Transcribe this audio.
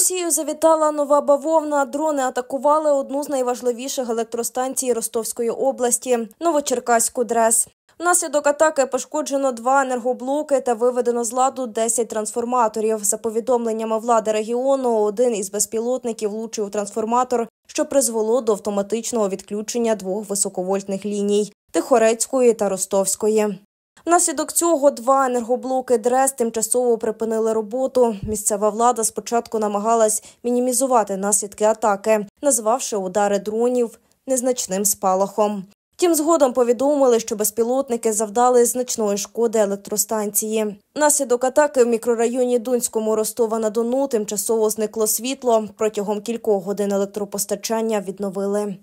Росію завітала нова бавовна. Дрони атакували одну з найважливіших електростанцій Ростовської області Новочеркаську ДРЕС. Внаслідок атаки пошкоджено два енергоблоки та виведено з ладу 10 трансформаторів. За повідомленнями влади регіону, один із безпілотників влучив трансформатор, що призвело до автоматичного відключення двох високовольтних ліній Тихорецької та Ростовської. Наслідок цього два енергоблоки ДРЕС тимчасово припинили роботу. Місцева влада спочатку намагалась мінімізувати наслідки атаки, назвавши удари дронів незначним спалахом. Втім, згодом повідомили, що безпілотники завдали значної шкоди електростанції. Наслідок атаки в мікрорайоні Дунському Ростова на Дону тимчасово зникло світло. Протягом кількох годин електропостачання відновили.